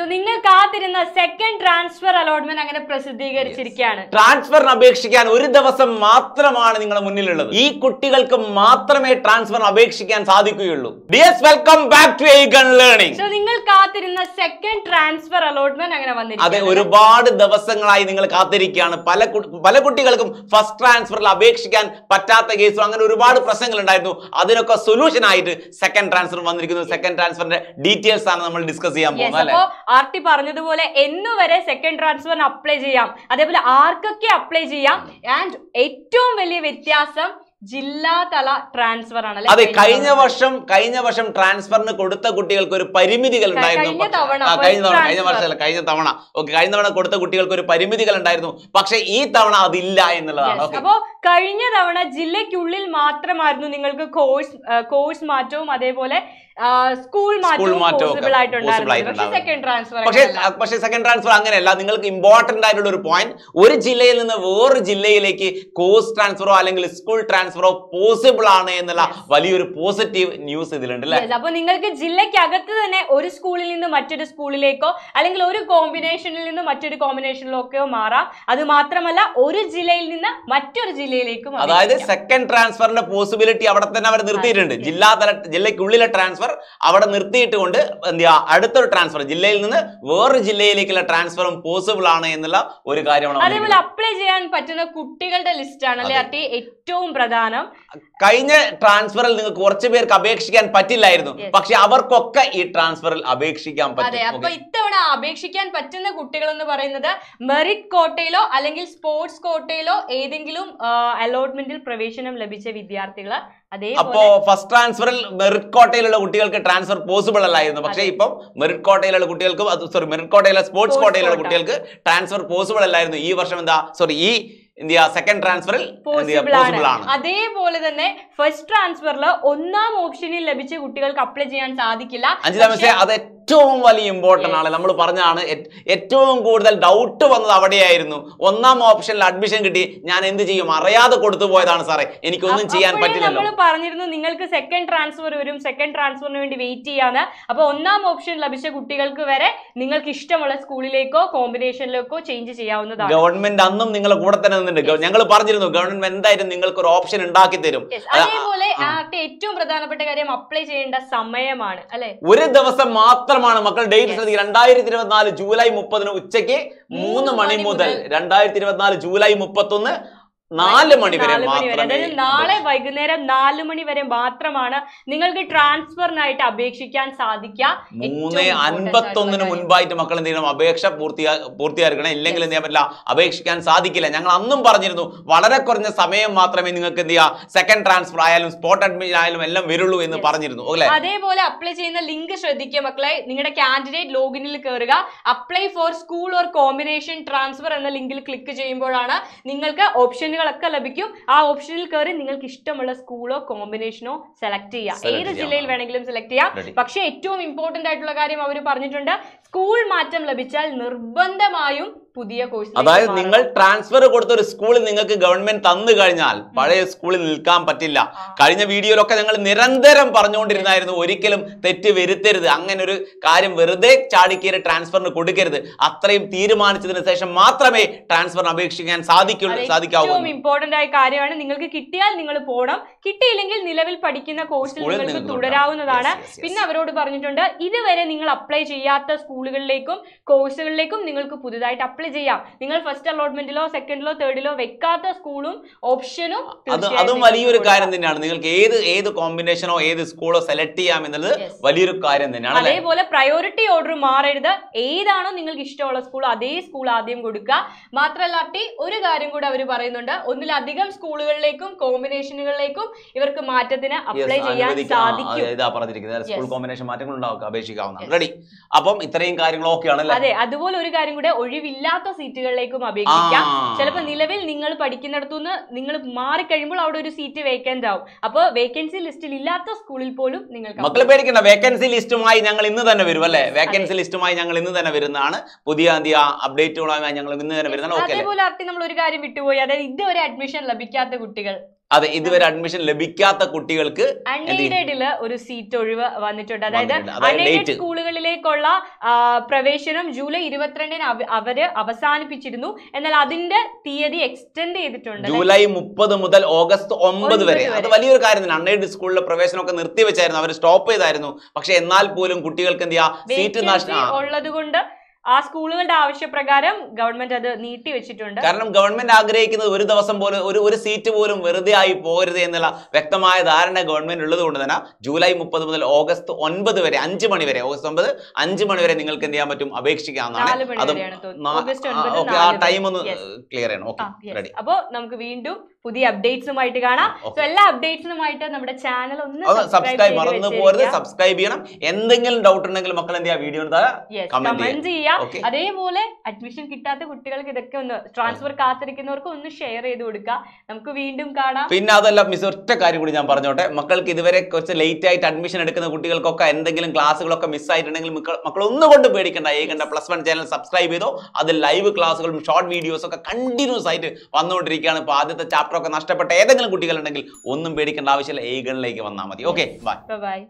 so നിങ്ങൾ കാത്തിരുന്ന second transfer allotment അങ്ങനെ പ്രസിദ്ധീകരിച്ചിരിക്കുകയാണ് ട്രാൻസ്ഫറിന് അപേക്ഷിക്കാൻ ഒരു ദിവസം മാത്രമാണ് നിങ്ങളുടെ മുന്നിലുള്ളത് ഈ കുട്ടികൾക്ക് മാത്രമേ ട്രാൻസ്ഫർ അപേക്ഷിക്കാൻ സാധിക്കുകയുള്ളൂ welcome back to Aegon learning so നിങ്ങൾ കാത്തിരുന്ന സെക്കൻഡ് ട്രാൻസ്ഫർ അലോട്ട്മെന്റ് അങ്ങനെ വന്നിരിക്കുന്നു അതെ ഒരുപാട് ദിവസങ്ങളായി നിങ്ങൾ കാത്തിരിക്കുകയാണ് പല പല കുട്ടികൾക്കും ഫസ്റ്റ് ട്രാൻസ്ഫറിൽ അപേക്ഷിക്കാൻ പറ്റാത്ത കേസും അങ്ങനെ ഒരുപാട് പ്രശ്നങ്ങൾ ഉണ്ടായിരുന്നു അതിനൊക്കെ സൊല്യൂഷൻ ആയിട്ട് സെക്കൻഡ് ട്രാൻസ്ഫർ വന്നിരിക്കുന്നു സെക്കൻഡ് ട്രാൻസ്ഫറിന്റെ ഡീറ്റെയിൽസ് ആണ് നമ്മൾ ഡിസ്കസ് ചെയ്യാൻ പോകുന്നത് അല്ലേ ആർട്ടി പറഞ്ഞതുപോലെ എന്നുവരെ സെക്കൻഡ് ട്രാൻസ്ഫറിന് അപ്ലൈ ചെയ്യാം അതേപോലെ ആർക്കൊക്കെ അപ്ലൈ ചെയ്യാം ആൻഡ് ഏറ്റവും വലിയ വ്യത്യാസം ജില്ലാതല ട്രാൻസ്ഫർ ആണ് അതെ കഴിഞ്ഞ വർഷം കഴിഞ്ഞ വർഷം ട്രാൻസ്ഫറിന് കൊടുത്ത കുട്ടികൾക്ക് ഒരു പരിമിതികൾ ഉണ്ടായിരുന്നു കഴിഞ്ഞ തവണ കഴിഞ്ഞ വർഷമല്ല കഴിഞ്ഞ തവണ ഓക്കെ കഴിഞ്ഞ തവണ കൊടുത്ത കുട്ടികൾക്ക് ഒരു പരിമിതികൾ ഉണ്ടായിരുന്നു പക്ഷെ ഈ തവണ അതില്ല എന്നുള്ളതാണ് അപ്പോ കഴിഞ്ഞ തവണ ജില്ലയ്ക്കുള്ളിൽ മാത്രമായിരുന്നു നിങ്ങൾക്ക് കോഴ്സ് കോഴ്സ് മാറ്റവും അതേപോലെ സ്കൂൾ മാറ്റവും പോസിബിൾ ട്രാൻസ്ഫർ പക്ഷേ സെക്കൻഡ് ട്രാൻസ്ഫർ അങ്ങനെയല്ല നിങ്ങൾക്ക് ഇമ്പോർട്ടന്റ് ആയിട്ടുള്ള ഒരു പോയിന്റ് ഒരു ജില്ലയിൽ നിന്ന് വേറൊരു ജില്ലയിലേക്ക് കോഴ്സ് ട്രാൻസ്ഫറോ അല്ലെങ്കിൽ സ്കൂൾ ട്രാൻസ്ഫറോ പോസിബിൾ ആണ് എന്നുള്ള വലിയൊരു പോസിറ്റീവ് ന്യൂസ് ഇതിലുണ്ട് അല്ലേ അപ്പൊ നിങ്ങൾക്ക് ജില്ലയ്ക്കകത്ത് തന്നെ ഒരു സ്കൂളിൽ നിന്ന് മറ്റൊരു സ്കൂളിലേക്കോ അല്ലെങ്കിൽ ഒരു കോമ്പിനേഷനിൽ നിന്ന് മറ്റൊരു കോമ്പിനേഷനിലേക്കോ മാറാം അത് മാത്രമല്ല ഒരു ജില്ലയിൽ നിന്ന് മറ്റൊരു ജില്ല ജില്ലയിലേക്കും അതായത് സെക്കൻഡ് ട്രാൻസ്ഫറിന്റെ പോസിബിലിറ്റി അവിടെ തന്നെ അവർ നിർത്തിയിട്ടുണ്ട് ജില്ലാതല ജില്ലയ്ക്കുള്ളിലെ ട്രാൻസ്ഫർ അവിടെ നിർത്തിയിട്ട് കൊണ്ട് അടുത്തൊരു ട്രാൻസ്ഫർ ജില്ലയിൽ നിന്ന് വേറൊരു ജില്ലയിലേക്കുള്ള ട്രാൻസ്ഫറും പോസിബിൾ ആണ് എന്നുള്ള ഒരു കാര്യമാണ് അതേപോലെ അപ്ലൈ ചെയ്യാൻ പറ്റുന്ന കുട്ടികളുടെ ലിസ്റ്റ് ആണ് ഏറ്റവും പ്രധാനം കഴിഞ്ഞ ട്രാൻസ്ഫറിൽ നിങ്ങൾ കുറച്ച് പേർക്ക് അപേക്ഷിക്കാൻ പറ്റില്ലായിരുന്നു പക്ഷെ അവർക്കൊക്കെ ഈ ട്രാൻസ്ഫറിൽ അപേക്ഷിക്കാൻ പറ്റും അതെ അപ്പൊ ഇത്തവണ അപേക്ഷിക്കാൻ പറ്റുന്ന കുട്ടികൾ എന്ന് പറയുന്നത് മെറിറ്റ് കോട്ടയിലോ അല്ലെങ്കിൽ സ്പോർട്സ് കോട്ടയിലോ ഏതെങ്കിലും അലോട്ട്മെന്റിൽ പ്രവേശനം ലഭിച്ച വിദ്യാർത്ഥികൾ അപ്പോ ഫസ്റ്റ് ട്രാൻസ്ഫറിൽ മെറിറ്റ് കോട്ടയിലുള്ള കുട്ടികൾക്ക് ട്രാൻസ്ഫർ പോസിബിൾ അല്ലായിരുന്നു പക്ഷേ ഇപ്പം മെറിറ്റ് കോട്ടയിലുള്ള കുട്ടികൾക്ക് സോറി മെറിറ്റ് കോട്ടയിലെ സ്പോർട്സ് കോട്ടയിലുള്ള കുട്ടികൾക്ക് ട്രാൻസ്ഫർ പോസിബിൾ അല്ലായിരുന്നു ഈ വർഷം എന്താ സോറി ഈ സെക്കൻഡ് ട്രാൻസ്ഫറിൽ പോസിബിൾ ആണ് അതേപോലെ തന്നെ ഫസ്റ്റ് ട്രാൻസ്ഫറിൽ ഒന്നാം ഓപ്ഷനിൽ ലഭിച്ച കുട്ടികൾക്ക് അപ്ലൈ ചെയ്യാൻ സാധിക്കില്ല അഞ്ചിതാമത്തെ അത് ഏറ്റവും വലിയ ഇമ്പോർട്ടൻ്റ് ആണ് നമ്മൾ പറഞ്ഞാണ് ഏറ്റവും കൂടുതൽ ഡൗട്ട് വന്നത് അവിടെയായിരുന്നു ഒന്നാം ഓപ്ഷനിൽ അഡ്മിഷൻ കിട്ടി ഞാൻ എന്ത് ചെയ്യും അറിയാതെ കൊടുത്തു പോയതാണ് സാറേ എനിക്കൊന്നും ചെയ്യാൻ പറ്റില്ലല്ലോ പറഞ്ഞിരുന്നു നിങ്ങൾക്ക് സെക്കൻഡ് ട്രാൻസ്ഫർ വരും സെക്കൻഡ് ട്രാൻസ്ഫറിന് വേണ്ടി വെയിറ്റ് ചെയ്യാന്ന് അപ്പൊ ഒന്നാം ഓപ്ഷൻ ലഭിച്ച കുട്ടികൾക്ക് വരെ നിങ്ങൾക്ക് ഇഷ്ടമുള്ള സ്കൂളിലേക്കോ കോമ്പിനേഷനിലേക്കോ ചേഞ്ച് ചെയ്യാവുന്നതാണ് ഗവൺമെന്റ് അന്നും നിങ്ങളെ കൂടെ തന്നെ നിന്നിട്ടുണ്ട് ഞങ്ങൾ പറഞ്ഞിരുന്നു ഗവൺമെന്റ് എന്തായാലും നിങ്ങൾക്ക് ഒരു ഓപ്ഷൻ ഉണ്ടാക്കി തരും അതേപോലെ ഏറ്റവും പ്രധാനപ്പെട്ട കാര്യം അപ്ലൈ ചെയ്യേണ്ട സമയമാണ് അല്ലെ ഒരു ദിവസം മാത്രം മാത്രമാണ് മക്കൾ ഡേറ്റ് ശ്രദ്ധിക്കുക രണ്ടായിരത്തി ഇരുപത്തിനാല് ജൂലൈ മുപ്പതിന് ഉച്ചയ്ക്ക് മൂന്ന് മണി മുതൽ രണ്ടായിരത്തി ഇരുപത്തിനാല് ജൂലൈ മുപ്പത്തൊന്ന് നാല് മണി വരെ നാളെ വൈകുന്നേരം നാല് മണി വരെ മാത്രമാണ് നിങ്ങൾക്ക് ട്രാൻസ്ഫറിനായിട്ട് അപേക്ഷിക്കാൻ സാധിക്കുക മൂന്ന് അൻപത്തൊന്നിന് മുൻപായിട്ട് മക്കൾ എന്ത് ചെയ്യണം അപേക്ഷ പൂർത്തിയാ പൂർത്തിയാക്കണം ഇല്ലെങ്കിൽ എന്ത് ചെയ്യാൻ അപേക്ഷിക്കാൻ സാധിക്കില്ല ഞങ്ങൾ അന്നും പറഞ്ഞിരുന്നു വളരെ കുറഞ്ഞ സമയം മാത്രമേ നിങ്ങൾക്ക് എന്ത് സെക്കൻഡ് ട്രാൻസ്ഫർ ആയാലും സ്പോട്ട് അഡ്മിഷൻ ആയാലും എല്ലാം വരുള്ളൂ എന്ന് പറഞ്ഞിരുന്നു അല്ലെ അതേപോലെ അപ്ലൈ ചെയ്യുന്ന ലിങ്ക് ശ്രദ്ധിക്കുക മക്കളെ നിങ്ങളുടെ കാൻഡിഡേറ്റ് ലോഗിനിൽ കയറുക apply for school or combination transfer എന്ന ലിങ്കിൽ ക്ലിക്ക് ചെയ്യുമ്പോഴാണ് നിങ്ങൾക്ക് ഓപ്ഷനുകൾ ഓപ്ഷനുകളൊക്കെ ലഭിക്കും ആ ഓപ്ഷനിൽ കയറി നിങ്ങൾക്ക് ഇഷ്ടമുള്ള സ്കൂളോ കോമ്പിനേഷനോ സെലക്ട് ചെയ്യാം ഏത് ജില്ലയിൽ വേണമെങ്കിലും സെലക്ട് ചെയ്യാം പക്ഷേ ഏറ്റവും ഇമ്പോർട്ടന്റ് ആയിട്ടുള്ള കാര്യം അവർ പറഞ്ഞിട്ടുണ്ട് സ്കൂൾ മാറ്റം ലഭിച്ചാൽ നിർബന്ധമായും പുതിയ കോഴ്സ് അതായത് നിങ്ങൾ ട്രാൻസ്ഫർ കൊടുത്ത ഒരു സ്കൂളിൽ നിങ്ങൾക്ക് ഗവൺമെന്റ് തന്നു കഴിഞ്ഞാൽ പഴയ സ്കൂളിൽ നിൽക്കാൻ പറ്റില്ല കഴിഞ്ഞ വീഡിയോയിലൊക്കെ ഞങ്ങൾ നിരന്തരം പറഞ്ഞുകൊണ്ടിരുന്നായിരുന്നു ഒരിക്കലും തെറ്റ് വരുത്തരുത് അങ്ങനെ ഒരു കാര്യം വെറുതെ ചാടിക്കയറി ട്രാൻസ്ഫറിന് കൊടുക്കരുത് അത്രയും തീരുമാനിച്ചതിന് ശേഷം മാത്രമേ ട്രാൻസ്ഫറിന് അപേക്ഷിക്കാൻ സാധിക്കുള്ളൂ സാധിക്കാവൂ ഇമ്പോർട്ടന്റ് ആയ കാര്യമാണ് നിങ്ങൾക്ക് കിട്ടിയാൽ നിങ്ങൾ പോകണം കിട്ടിയില്ലെങ്കിൽ നിലവിൽ പഠിക്കുന്ന കോഴ്സിൽ നിങ്ങൾക്ക് തുടരാവുന്നതാണ് പിന്നെ അവരോട് പറഞ്ഞിട്ടുണ്ട് ഇതുവരെ നിങ്ങൾ അപ്ലൈ ചെയ്യാത്ത സ്കൂളുകളിലേക്കും കോഴ്സുകളിലേക്കും നിങ്ങൾക്ക് പുതുതായിട്ട് അപ്ലൈ അപ്ലൈ ചെയ്യാം നിങ്ങൾ ഫസ്റ്റ് അലോട്ട്മെന്റിലോ സെക്കൻഡിലോ തേർഡിലോ വെക്കാത്ത സ്കൂളും ഓപ്ഷനും അതും വലിയൊരു കാര്യം തന്നെയാണ് നിങ്ങൾക്ക് ഏത് ഏത് കോമ്പിനേഷനോ ഏത് സ്കൂളോ സെലക്ട് ചെയ്യാം എന്നുള്ളത് വലിയൊരു കാര്യം തന്നെയാണ് അതേപോലെ പ്രയോറിറ്റി ഓർഡർ മാറരുത് ഏതാണോ നിങ്ങൾക്ക് ഇഷ്ടമുള്ള സ്കൂൾ അതേ സ്കൂൾ ആദ്യം കൊടുക്കുക മാത്രമല്ല ഒരു കാര്യം കൂടെ അവർ പറയുന്നുണ്ട് ഒന്നിലധികം സ്കൂളുകളിലേക്കും കോമ്പിനേഷനുകളിലേക്കും ഇവർക്ക് മാറ്റത്തിന് അപ്ലൈ ചെയ്യാൻ സാധിക്കും സ്കൂൾ കോമ്പിനേഷൻ മാറ്റങ്ങൾ ഉണ്ടാവും അപേക്ഷിക്കാവുന്ന റെഡി അപ്പം ഇത്രയും കാര്യങ്ങളൊക്കെയാണ് അതെ അതുപോലെ ഒരു കാര്യം കൂടെ ഒഴിവില്ല ഇല്ലാത്ത സീറ്റുകളിലേക്കും അപേക്ഷിക്കാം ചിലപ്പോൾ നിലവിൽ നിങ്ങൾ നിന്ന് നിങ്ങൾ മാറിക്കഴിയുമ്പോൾ അവിടെ ഒരു സീറ്റ് വേക്കൻസ് ആവും അപ്പോൾ വേക്കൻസി ലിസ്റ്റിൽ ഇല്ലാത്ത സ്കൂളിൽ പോലും നിങ്ങൾക്ക് മക്കൾ പേടിക്കണ്ട വേക്കൻസി ലിസ്റ്റുമായി ഞങ്ങൾ ഇന്ന് തന്നെ വരും അല്ലേ വേക്കൻസി ലിസ്റ്റുമായി ഞങ്ങൾ ഇന്ന് തന്നെ വരുന്നതാണ് പുതിയ അപ്ഡേറ്റുകളുമായി ഞങ്ങൾ ഇന്ന് തന്നെ വരുന്നതാണ് അതേപോലെ അർത്ഥം നമ്മൾ ഒരു കാര്യം വിട്ടുപോയി അതായത് ഇതുവരെ അഡ്മിഷൻ ലഭിക്കാത്ത കുട്ടികൾ അതെ ഇതുവരെ അഡ്മിഷൻ ലഭിക്കാത്ത കുട്ടികൾക്ക് അൺഎയ്ഡഡില് ഒരു സീറ്റ് ഒഴിവ് വന്നിട്ടുണ്ട് അതായത് അൺഎയ്ഡഡ് സ്കൂളുകളിലേക്കുള്ള പ്രവേശനം ജൂലൈ ഇരുപത്തിരണ്ടിന് അവര് അവസാനിപ്പിച്ചിരുന്നു എന്നാൽ അതിന്റെ തീയതി എക്സ്റ്റെൻഡ് ചെയ്തിട്ടുണ്ട് ജൂലൈ മുപ്പത് മുതൽ ഓഗസ്റ്റ് ഒമ്പത് വരെ അത് വലിയൊരു കാര്യം തന്നെ അൺഎയ്ഡ് സ്കൂളിലെ പ്രവേശനമൊക്കെ നിർത്തിവെച്ചായിരുന്നു അവർ സ്റ്റോപ്പ് ചെയ്തായിരുന്നു പക്ഷെ എന്നാൽ പോലും കുട്ടികൾക്ക് എന്ത് ചെയ്യാം സീറ്റ് നഷ്ടം ഉള്ളത് കൊണ്ട് ആ സ്കൂളുകളുടെ ആവശ്യപ്രകാരം ഗവൺമെന്റ് അത് നീട്ടി വെച്ചിട്ടുണ്ട് കാരണം ഗവൺമെന്റ് ആഗ്രഹിക്കുന്നത് ഒരു ദിവസം പോലും ഒരു ഒരു സീറ്റ് പോലും വെറുതെ ആയി പോകരുത് എന്നുള്ള വ്യക്തമായ ധാരണ ഗവൺമെന്റ് ഉള്ളത് കൊണ്ട് തന്നെ ജൂലൈ മുപ്പത് മുതൽ ഓഗസ്റ്റ് ഒൻപത് വരെ അഞ്ച് മണി വരെ ഓഗസ്റ്റ് ഒമ്പത് അഞ്ച് മണി വരെ നിങ്ങൾക്ക് എന്ത് ചെയ്യാൻ പറ്റും അപേക്ഷിക്കാവുന്നതാണ് അതും ആ ടൈം ഒന്ന് ക്ലിയർ ചെയ്യണം ഓക്കെ റെഡി അപ്പോൾ നമുക്ക് വീണ്ടും പുതിയ അപ്ഡേറ്റ്സുമായിട്ട് കാണാം സോ എല്ലാ ആയിട്ട് നമ്മുടെ ചാനൽ ഒന്ന് സബ്സ്ക്രൈബ് മറന്നു പോരുത് സബ്സ്ക്രൈബ് ചെയ്യണം എന്തെങ്കിലും ഡൗട്ട് ഉണ്ടെങ്കിൽ മക്കൾ എന്ത് വീഡിയോ കമന്റ് ചെയ്യാം അതേപോലെ അഡ്മിഷൻ കിട്ടാത്ത കുട്ടികൾക്ക് ഇതൊക്കെ ഒന്ന് ട്രാൻസ്ഫർ കാത്തിരിക്കുന്നവർക്ക് ഒന്ന് ഷെയർ ചെയ്ത് കൊടുക്കുക നമുക്ക് വീണ്ടും കാണാം പിന്നെ അതല്ല മിസ് ഒറ്റ കാര്യം കൂടി ഞാൻ പറഞ്ഞോട്ടെ മക്കൾക്ക് ഇതുവരെ കുറച്ച് ലേറ്റ് ആയിട്ട് അഡ്മിഷൻ എടുക്കുന്ന കുട്ടികൾക്കൊക്കെ എന്തെങ്കിലും ക്ലാസ്സുകളൊക്കെ മിസ്സായിട്ടുണ്ടെങ്കിൽ മക്കൾ ഒന്നുകൊണ്ട് പേടിക്കണ്ട ഏ കണ്ട പ്ലസ് വൺ ചാനൽ സബ്സ്ക്രൈബ് ചെയ്തോ അത് ലൈവ് ക്ലാസ്സുകളും ഷോർട്ട് വീഡിയോസ് ഒക്കെ കണ്ടിന്യൂസ് ആയിട്ട് വന്നുകൊണ്ടിരിക്കുകയാണ് ഇപ്പോൾ ആദ്യത്തെ ചാപ്റ്റർ ചാപ്റ്റർ ഒക്കെ നഷ്ടപ്പെട്ട ഏതെങ്കിലും കുട്ടികളുണ്ടെങ്കിൽ ഒന്നും പേടിക്കേണ്ട ആവശ്യമില്ല എയ്കളിലേക്ക് വന്നാൽ മതി ഓക്കെ ബൈ ബൈ